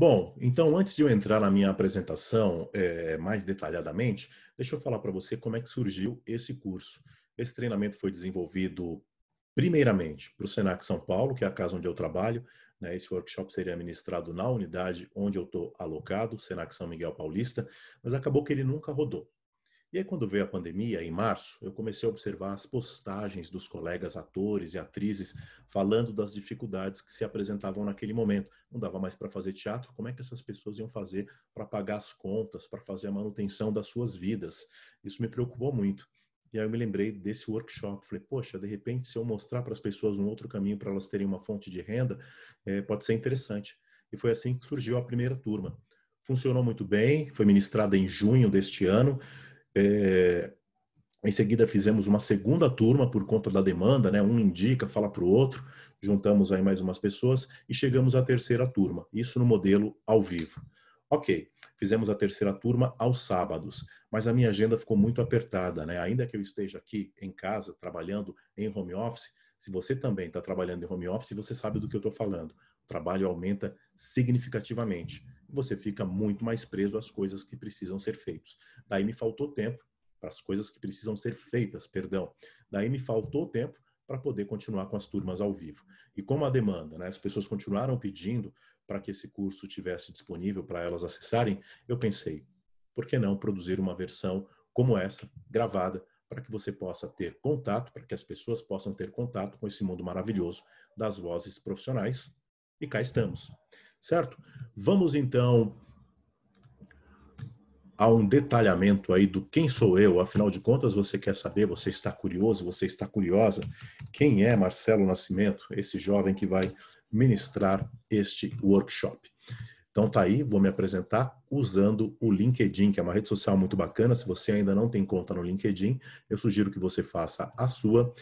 Bom, então antes de eu entrar na minha apresentação é, mais detalhadamente, deixa eu falar para você como é que surgiu esse curso. Esse treinamento foi desenvolvido primeiramente para o Senac São Paulo, que é a casa onde eu trabalho. Né? Esse workshop seria ministrado na unidade onde eu estou alocado, Senac São Miguel Paulista, mas acabou que ele nunca rodou. E aí, quando veio a pandemia, em março, eu comecei a observar as postagens dos colegas atores e atrizes falando das dificuldades que se apresentavam naquele momento. Não dava mais para fazer teatro, como é que essas pessoas iam fazer para pagar as contas, para fazer a manutenção das suas vidas? Isso me preocupou muito. E aí eu me lembrei desse workshop. Falei, poxa, de repente, se eu mostrar para as pessoas um outro caminho para elas terem uma fonte de renda, é, pode ser interessante. E foi assim que surgiu a primeira turma. Funcionou muito bem, foi ministrada em junho deste ano é, em seguida fizemos uma segunda turma por conta da demanda, né? Um indica, fala para o outro, juntamos aí mais umas pessoas e chegamos à terceira turma. Isso no modelo ao vivo. Ok, fizemos a terceira turma aos sábados, mas a minha agenda ficou muito apertada, né? Ainda que eu esteja aqui em casa trabalhando em home office, se você também está trabalhando em home office, você sabe do que eu estou falando. O trabalho aumenta significativamente você fica muito mais preso às coisas que precisam ser feitas. Daí me faltou tempo para as coisas que precisam ser feitas, perdão. Daí me faltou tempo para poder continuar com as turmas ao vivo. E como a demanda, né, as pessoas continuaram pedindo para que esse curso tivesse disponível para elas acessarem, eu pensei, por que não produzir uma versão como essa, gravada, para que você possa ter contato, para que as pessoas possam ter contato com esse mundo maravilhoso das vozes profissionais. E cá estamos certo? Vamos então a um detalhamento aí do quem sou eu, afinal de contas você quer saber, você está curioso, você está curiosa, quem é Marcelo Nascimento, esse jovem que vai ministrar este workshop. Então tá aí, vou me apresentar usando o LinkedIn, que é uma rede social muito bacana. Se você ainda não tem conta no LinkedIn, eu sugiro que você faça a sua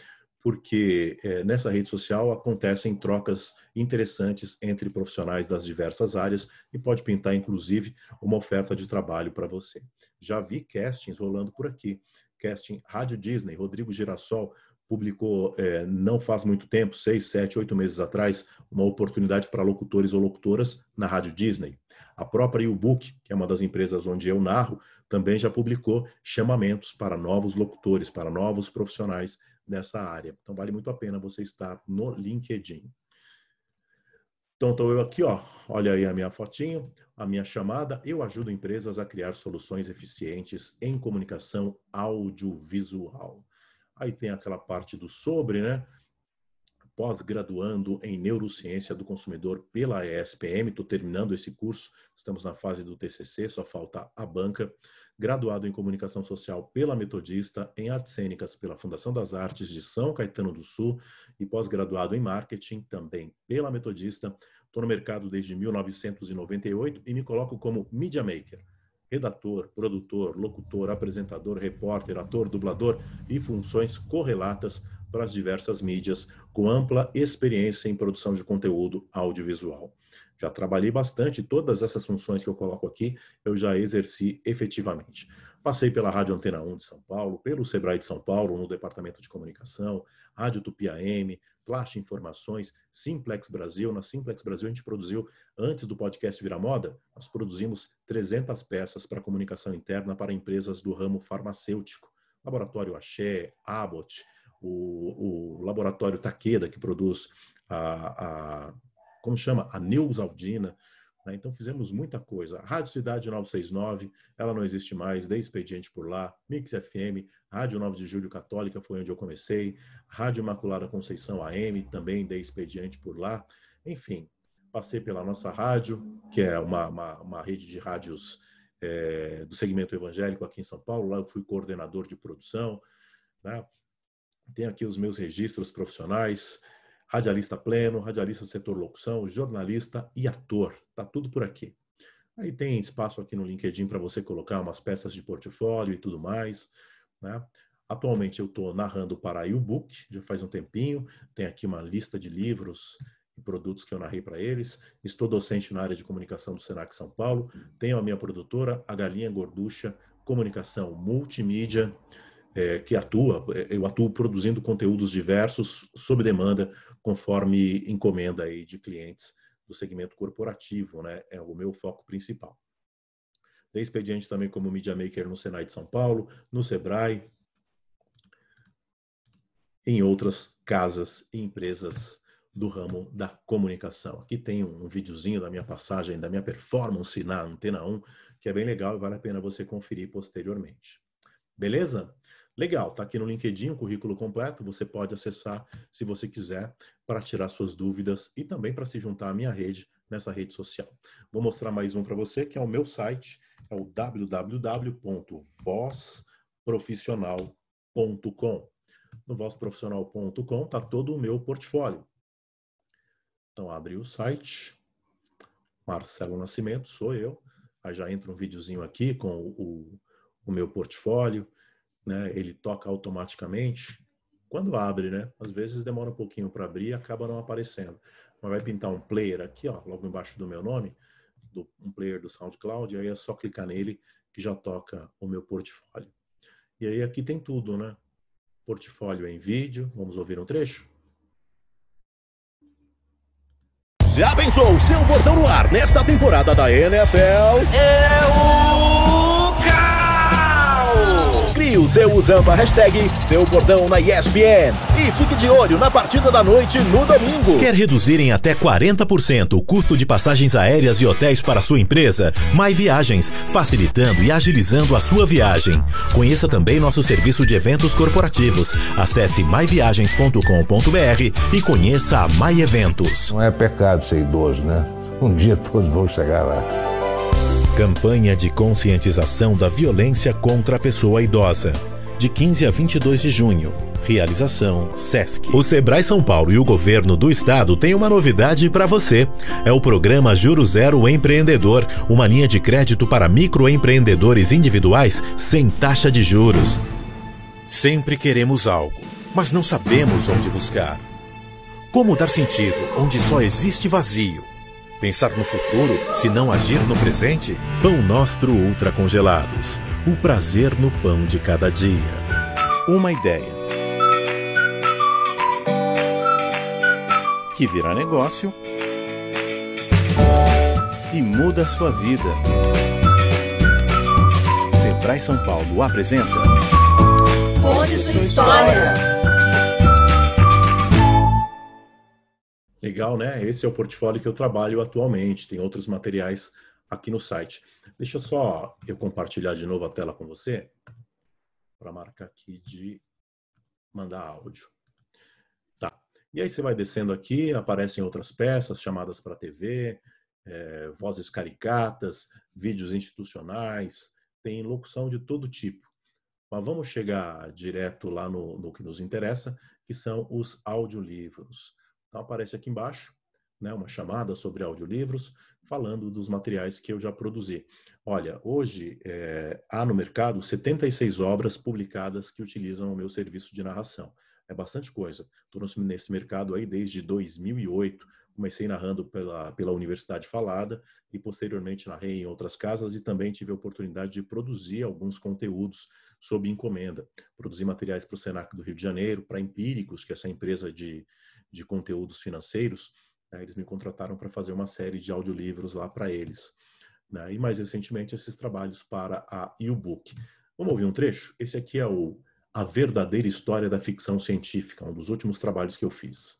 porque é, nessa rede social acontecem trocas interessantes entre profissionais das diversas áreas e pode pintar, inclusive, uma oferta de trabalho para você. Já vi castings rolando por aqui. Casting Rádio Disney, Rodrigo Girassol publicou é, não faz muito tempo, seis, sete, oito meses atrás, uma oportunidade para locutores ou locutoras na Rádio Disney. A própria YouBook, que é uma das empresas onde eu narro, também já publicou chamamentos para novos locutores, para novos profissionais nessa área. Então vale muito a pena você estar no LinkedIn. Então estou eu aqui, ó. olha aí a minha fotinho, a minha chamada. Eu ajudo empresas a criar soluções eficientes em comunicação audiovisual. Aí tem aquela parte do sobre, né? Pós-graduando em neurociência do consumidor pela ESPM. Estou terminando esse curso, estamos na fase do TCC, só falta a banca graduado em Comunicação Social pela Metodista, em Artes Cênicas pela Fundação das Artes de São Caetano do Sul e pós-graduado em Marketing também pela Metodista. Estou no mercado desde 1998 e me coloco como media maker, redator, produtor, locutor, apresentador, repórter, ator, dublador e funções correlatas para as diversas mídias, com ampla experiência em produção de conteúdo audiovisual. Já trabalhei bastante, todas essas funções que eu coloco aqui, eu já exerci efetivamente. Passei pela Rádio Antena 1 de São Paulo, pelo Sebrae de São Paulo, no Departamento de Comunicação, Rádio Tupiaem, Flash Informações, Simplex Brasil. Na Simplex Brasil, a gente produziu, antes do podcast Virar Moda, nós produzimos 300 peças para comunicação interna para empresas do ramo farmacêutico. Laboratório Axé, Abbott, o, o laboratório Takeda, que produz a, a como chama? A Neusaldina. Né? Então fizemos muita coisa. A Rádio Cidade 969, ela não existe mais, dei expediente por lá. Mix FM, Rádio 9 de Julho Católica foi onde eu comecei. Rádio Imaculada Conceição AM, também dei expediente por lá. Enfim, passei pela nossa rádio, que é uma, uma, uma rede de rádios é, do segmento evangélico aqui em São Paulo. Lá eu fui coordenador de produção. Né? Tenho aqui os meus registros profissionais, radialista pleno, radialista setor locução, jornalista e ator. Tá tudo por aqui. Aí tem espaço aqui no LinkedIn para você colocar umas peças de portfólio e tudo mais. Né? Atualmente eu estou narrando para a book já faz um tempinho. Tem aqui uma lista de livros e produtos que eu narrei para eles. Estou docente na área de comunicação do Senac São Paulo. Tenho a minha produtora, a Galinha Gorducha, Comunicação Multimídia é, que atua, é, eu atuo produzindo conteúdos diversos sob demanda, conforme encomenda aí de clientes do segmento corporativo, né? É o meu foco principal. Dei expediente também como media maker no Senai de São Paulo, no Sebrae, em outras casas e empresas do ramo da comunicação. Aqui tem um videozinho da minha passagem, da minha performance na Antena 1, que é bem legal e vale a pena você conferir posteriormente. Beleza? Legal, está aqui no LinkedIn o currículo completo, você pode acessar se você quiser para tirar suas dúvidas e também para se juntar à minha rede nessa rede social. Vou mostrar mais um para você, que é o meu site, é o www.vozprofissional.com. No vozprofissional.com está todo o meu portfólio. Então, abre o site. Marcelo Nascimento, sou eu. Aí já entra um videozinho aqui com o, o meu portfólio, né, ele toca automaticamente, quando abre, né? Às vezes demora um pouquinho para abrir e acaba não aparecendo. Mas vai pintar um player aqui, ó, logo embaixo do meu nome, do, um player do SoundCloud, aí é só clicar nele que já toca o meu portfólio. E aí aqui tem tudo, né? Portfólio em vídeo, vamos ouvir um trecho? Já pensou o seu botão no ar nesta temporada da NFL? Eu... Crie o seu usando a hashtag Seu Bordão na ESPN. E fique de olho na partida da noite no domingo. Quer reduzir em até 40% o custo de passagens aéreas e hotéis para sua empresa? Mais Viagens, facilitando e agilizando a sua viagem. Conheça também nosso serviço de eventos corporativos. Acesse maiviagens.com.br e conheça a Mai Eventos. Não é pecado ser idoso, né? Um dia todos vão chegar lá. Campanha de conscientização da violência contra a pessoa idosa. De 15 a 22 de junho. Realização SESC. O Sebrae São Paulo e o governo do estado têm uma novidade para você. É o programa Juro Zero Empreendedor, uma linha de crédito para microempreendedores individuais sem taxa de juros. Sempre queremos algo, mas não sabemos onde buscar. Como dar sentido onde só existe vazio? Pensar no futuro, se não agir no presente? Pão Nostro Ultra Congelados. O prazer no pão de cada dia. Uma ideia. Que vira negócio e muda a sua vida. Sebrae São Paulo apresenta. Conte sua história. Legal, né? Esse é o portfólio que eu trabalho atualmente. Tem outros materiais aqui no site. Deixa só eu compartilhar de novo a tela com você para marcar aqui de mandar áudio. Tá. E aí você vai descendo aqui, aparecem outras peças chamadas para TV, é, vozes caricatas, vídeos institucionais, tem locução de todo tipo. Mas vamos chegar direto lá no, no que nos interessa, que são os audiolivros. Então aparece aqui embaixo né, uma chamada sobre audiolivros, falando dos materiais que eu já produzi. Olha, hoje é, há no mercado 76 obras publicadas que utilizam o meu serviço de narração. É bastante coisa. Estou nesse mercado aí desde 2008. Comecei narrando pela, pela Universidade Falada e posteriormente narrei em outras casas e também tive a oportunidade de produzir alguns conteúdos sob encomenda. Produzi materiais para o Senac do Rio de Janeiro, para Empíricos, que é essa empresa de, de conteúdos financeiros, né, eles me contrataram para fazer uma série de audiolivros lá para eles. Né, e mais recentemente, esses trabalhos para a e-book. Vamos ouvir um trecho? Esse aqui é o A Verdadeira História da Ficção Científica, um dos últimos trabalhos que eu fiz.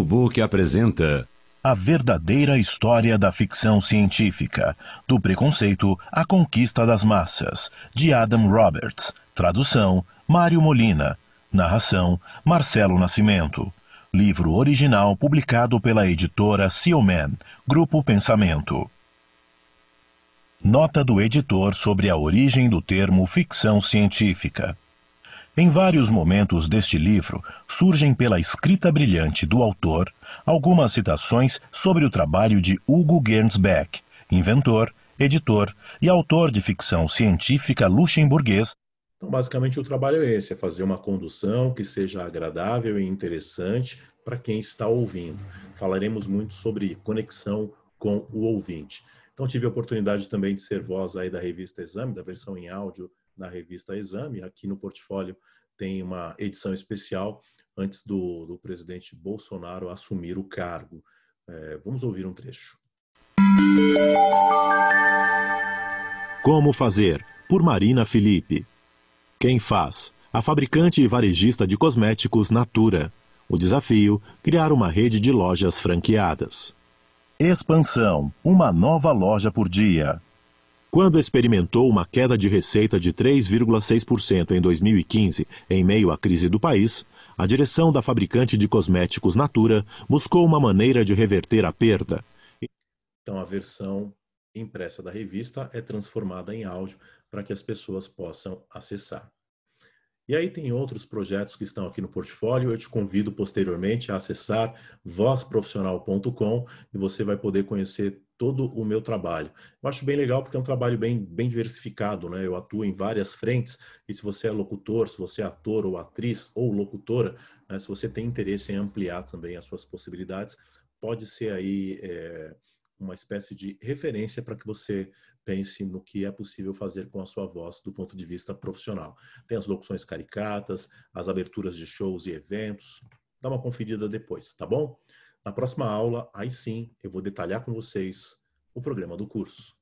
O book apresenta a verdadeira história da ficção científica, do preconceito à conquista das massas, de Adam Roberts. Tradução: Mário Molina. Narração: Marcelo Nascimento livro original publicado pela editora Sealman, Grupo Pensamento. Nota do editor sobre a origem do termo ficção científica. Em vários momentos deste livro, surgem pela escrita brilhante do autor algumas citações sobre o trabalho de Hugo Gernsback, inventor, editor e autor de ficção científica luxemburguês então, basicamente, o trabalho é esse: é fazer uma condução que seja agradável e interessante para quem está ouvindo. Falaremos muito sobre conexão com o ouvinte. Então, tive a oportunidade também de ser voz aí da revista Exame, da versão em áudio da revista Exame. Aqui no portfólio tem uma edição especial antes do, do presidente Bolsonaro assumir o cargo. É, vamos ouvir um trecho. Como fazer? Por Marina Felipe. Quem faz? A fabricante e varejista de cosméticos Natura. O desafio: criar uma rede de lojas franqueadas. Expansão: uma nova loja por dia. Quando experimentou uma queda de receita de 3,6% em 2015, em meio à crise do país, a direção da fabricante de cosméticos Natura buscou uma maneira de reverter a perda. Então, a versão impressa da revista é transformada em áudio para que as pessoas possam acessar. E aí tem outros projetos que estão aqui no portfólio. Eu te convido posteriormente a acessar vozprofissional.com e você vai poder conhecer todo o meu trabalho. Eu acho bem legal porque é um trabalho bem, bem diversificado, né? Eu atuo em várias frentes e se você é locutor, se você é ator ou atriz ou locutora, né? se você tem interesse em ampliar também as suas possibilidades, pode ser aí é, uma espécie de referência para que você pense no que é possível fazer com a sua voz do ponto de vista profissional. Tem as locuções caricatas, as aberturas de shows e eventos. Dá uma conferida depois, tá bom? Na próxima aula, aí sim, eu vou detalhar com vocês o programa do curso.